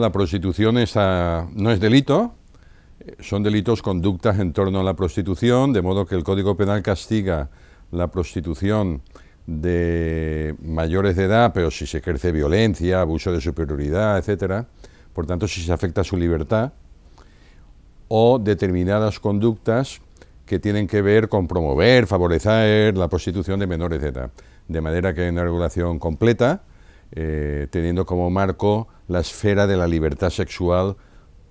la prostitución no es delito, son delitos conductas en torno a la prostitución, de modo que el Código Penal castiga la prostitución de mayores de edad, pero si se ejerce violencia, abuso de superioridad, etcétera, por tanto si se afecta su libertad o determinadas conductas que tienen que ver con promover, favorecer la prostitución de menores de edad, de manera que hay una regulación completa eh, teniendo como marco la esfera de la libertad sexual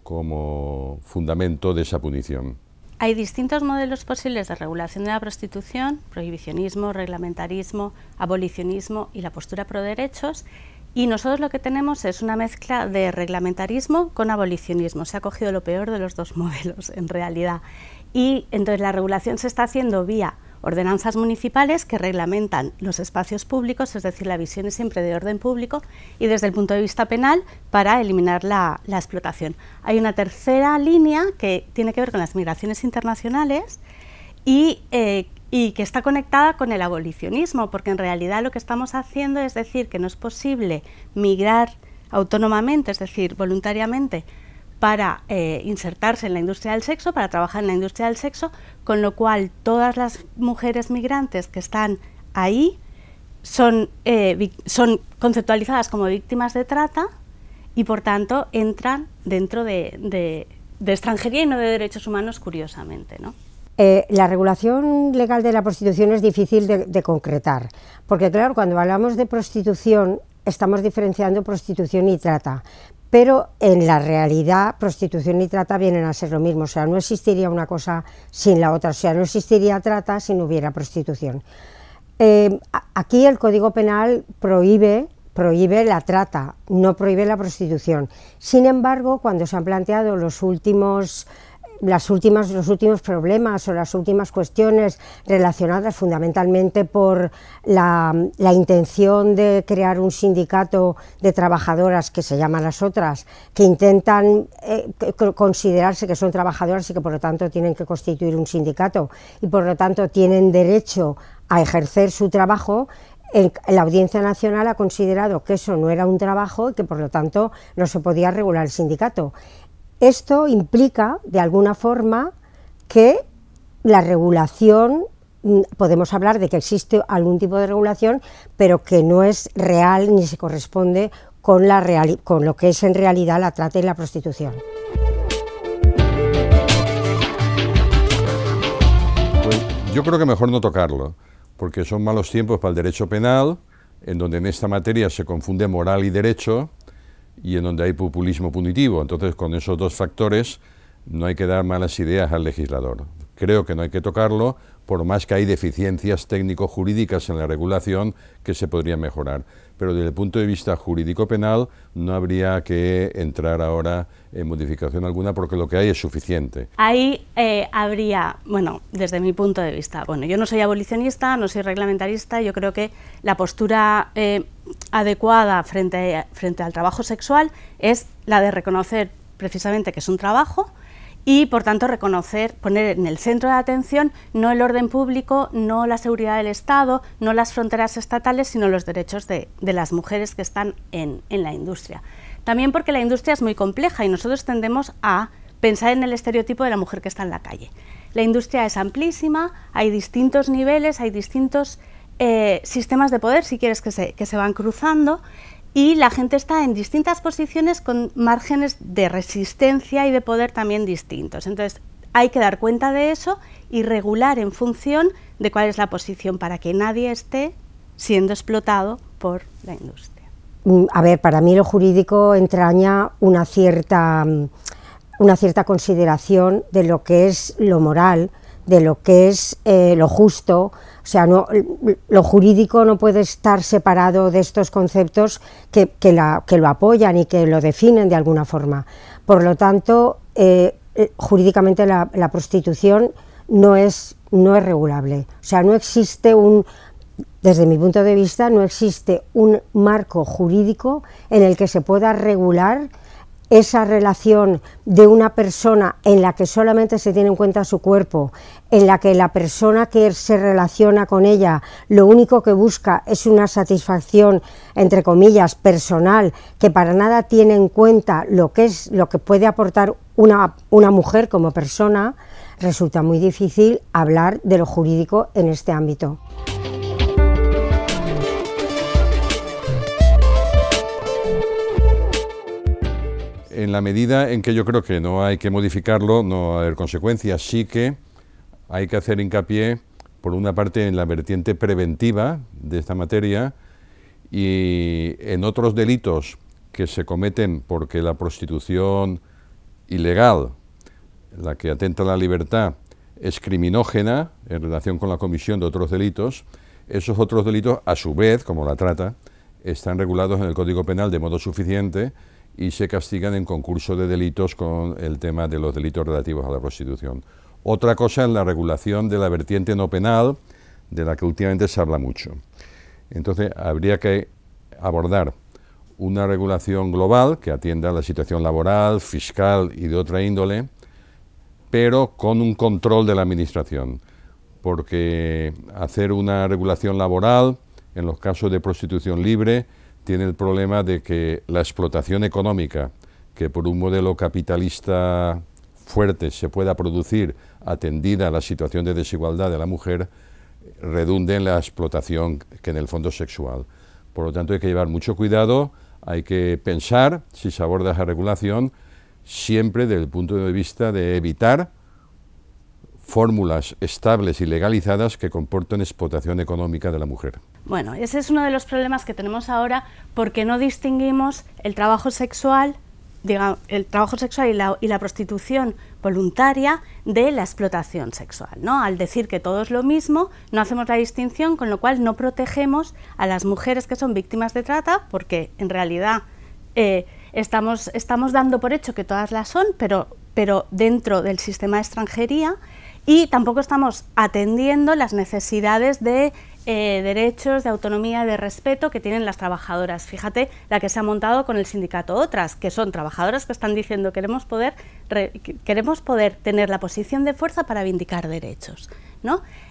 como fundamento de esa punición. Hay distintos modelos posibles de regulación de la prostitución, prohibicionismo, reglamentarismo, abolicionismo y la postura pro derechos, y nosotros lo que tenemos es una mezcla de reglamentarismo con abolicionismo. Se ha cogido lo peor de los dos modelos, en realidad. Y entonces la regulación se está haciendo vía ordenanzas municipales que reglamentan los espacios públicos, es decir, la visión es siempre de orden público, y desde el punto de vista penal para eliminar la, explotación. Hay una tercera línea que tiene que ver con las migraciones internacionales y, eh, y que está conectada con el abolicionismo, porque en realidad lo que estamos haciendo es decir que no es posible migrar autónomamente, es decir, voluntariamente, para eh, insertarse en la industria del sexo, para trabajar en la industria del sexo, con lo cual todas las mujeres migrantes que están ahí son, eh, conceptualizadas como víctimas de trata y por tanto entran dentro de, extranjería y no de derechos humanos, curiosamente. ¿no? Eh, la regulación legal de la prostitución es difícil de concretar, porque claro, cuando hablamos de prostitución estamos diferenciando prostitución y trata, pero en la realidad prostitución y trata vienen a ser lo mismo, o sea, no existiría una cosa sin la otra, o sea, no existiría trata si no hubiera prostitución. Eh, aquí el Código Penal prohíbe, prohíbe la trata, no prohíbe la prostitución. Sin embargo, cuando se han planteado los últimos las últimas, los últimos problemas o las últimas cuestiones relacionadas fundamentalmente por la, intención de crear un sindicato de trabajadoras que se llaman las otras, que intentan eh, considerarse que son trabajadoras y que por lo tanto tienen que constituir un sindicato y por lo tanto tienen derecho a ejercer su trabajo, la Audiencia Nacional ha considerado que eso no era un trabajo y que por lo tanto no se podía regular el sindicato. Esto implica, de alguna forma, que la regulación, mm, podemos hablar de que existe algún tipo de regulación, pero que no es real ni se corresponde con, la con lo que es en realidad la trata y la prostitución. Pues, yo creo que mejor no tocarlo, porque son malos tiempos para el derecho penal, en donde en esta materia se confunde moral y derecho, y en donde hay populismo punitivo. Entonces, con esos dos factores no hay que dar malas ideas al legislador. Creo que no hay que tocarlo, por más que hay deficiencias técnico-jurídicas en la regulación que se podría mejorar. Pero desde el punto de vista jurídico-penal no habría que entrar ahora en modificación alguna porque lo que hay es suficiente. Ahí eh, habría, bueno, desde mi punto de vista, bueno, yo no soy abolicionista, no soy reglamentarista, yo creo que la postura eh, adecuada frente, frente al trabajo sexual es la de reconocer precisamente que es un trabajo, y, por tanto, reconocer, poner en el centro de atención no el orden público, no la seguridad del Estado, no las fronteras estatales, sino los derechos de, las mujeres que están en, la industria. También porque la industria es muy compleja y nosotros tendemos a pensar en el estereotipo de la mujer que está en la calle. La industria es amplísima, hay distintos niveles, hay distintos eh, sistemas de poder, si quieres, que se, que se van cruzando y la gente está en distintas posiciones con márgenes de resistencia y de poder también distintos. Entonces, hay que dar cuenta de eso y regular en función de cuál es la posición para que nadie esté siendo explotado por la industria. Mm, a ver, para mí lo jurídico entraña una cierta, mm, una cierta consideración de lo que es lo moral, de lo que es eh, lo justo, o sea, no, lo jurídico no puede estar separado de estos conceptos que, que, lo apoyan y que lo definen de alguna forma. Por lo tanto, eh, eh, jurídicamente la, prostitución no es, no es regulable. O sea, no existe un, desde mi punto de vista, no existe un marco jurídico en el que se pueda regular esa relación de una persona en la que solamente se tiene en cuenta su cuerpo, en la que la persona que se relaciona con ella lo único que busca es una satisfacción, entre comillas, personal, que para nada tiene en cuenta lo que, es, lo que puede aportar una, una mujer como persona, resulta muy difícil hablar de lo jurídico en este ámbito. en la medida en que yo creo que no hay que modificarlo, no va a haber consecuencias, sí que hay que hacer hincapié, por una parte, en la vertiente preventiva de esta materia y en otros delitos que se cometen porque la prostitución ilegal, la que atenta a la libertad, es criminógena en relación con la comisión de otros delitos, esos otros delitos, a su vez, como la trata, están regulados en el Código Penal de modo suficiente y se castigan en concurso de delitos con el tema de los delitos relativos a la prostitución. Otra cosa es la regulación de la vertiente no penal, de la que últimamente se habla mucho. Entonces, habría que abordar una regulación global que atienda la situación laboral, fiscal y de otra índole, pero con un control de la Administración, porque hacer una regulación laboral en los casos de prostitución libre tiene el problema de que la explotación económica, que por un modelo capitalista fuerte se pueda producir atendida a la situación de desigualdad de la mujer, redunde en la explotación que en el fondo sexual. Por lo tanto, hay que llevar mucho cuidado, hay que pensar, si se aborda esa regulación, siempre desde el punto de vista de evitar fórmulas estables y legalizadas que comporten explotación económica de la mujer. Bueno, ese es uno de los problemas que tenemos ahora porque no distinguimos el trabajo sexual, digamos, el trabajo sexual y la, prostitución voluntaria de la explotación sexual. ¿no? Al decir que todo es lo mismo, no hacemos la distinción, con lo cual no protegemos a las mujeres que son víctimas de trata porque en realidad eh, estamos, estamos dando por hecho que todas las son, pero, pero dentro del sistema de extranjería y tampoco estamos atendiendo las necesidades de eh, derechos, de autonomía, de respeto que tienen las trabajadoras. Fíjate la que se ha montado con el sindicato Otras, que son trabajadoras que están diciendo queremos poder, queremos poder tener la posición de fuerza para vindicar derechos.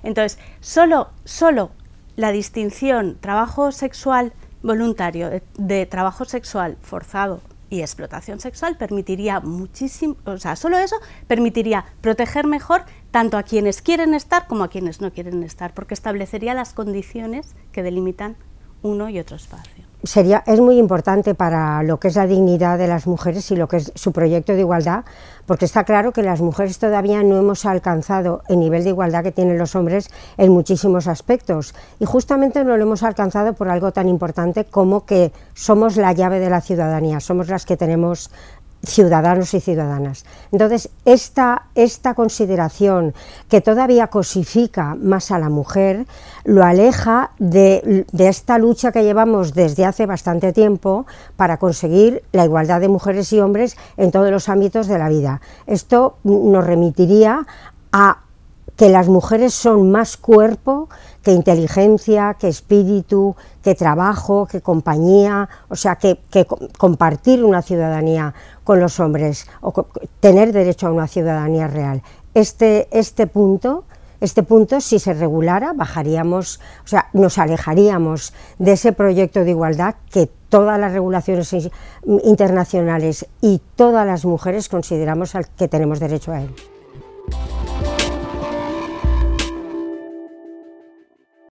Entonces, solo, solo la distinción trabajo sexual voluntario eh, de, trabajo sexual forzado y explotación sexual permitiría muchísimo, o sea, solo eso permitiría proteger mejor tanto a quienes quieren estar como a quienes no quieren estar, porque establecería las condiciones que delimitan uno y otro espacio. Sería, es muy importante para lo que es la dignidad de las mujeres y lo que es su proyecto de igualdad, porque está claro que las mujeres todavía no hemos alcanzado el nivel de igualdad que tienen los hombres en muchísimos aspectos. Y justamente no lo hemos alcanzado por algo tan importante como que somos la llave de la ciudadanía, somos las que tenemos ciudadanos y ciudadanas. Entonces, esta, esta consideración que todavía cosifica más a la mujer, lo aleja de, de, esta lucha que llevamos desde hace bastante tiempo para conseguir la igualdad de mujeres y hombres en todos los ámbitos de la vida. Esto nos remitiría a que las mujeres son más cuerpo que inteligencia, que espíritu, que trabajo, que compañía, o sea, que, compartir una ciudadanía con los hombres o tener derecho a una ciudadanía real. Este, este punto este punto, si se regulara, bajaríamos, o sea, nos alejaríamos de ese proyecto de igualdad que todas las regulaciones internacionales y todas las mujeres consideramos que tenemos derecho a él.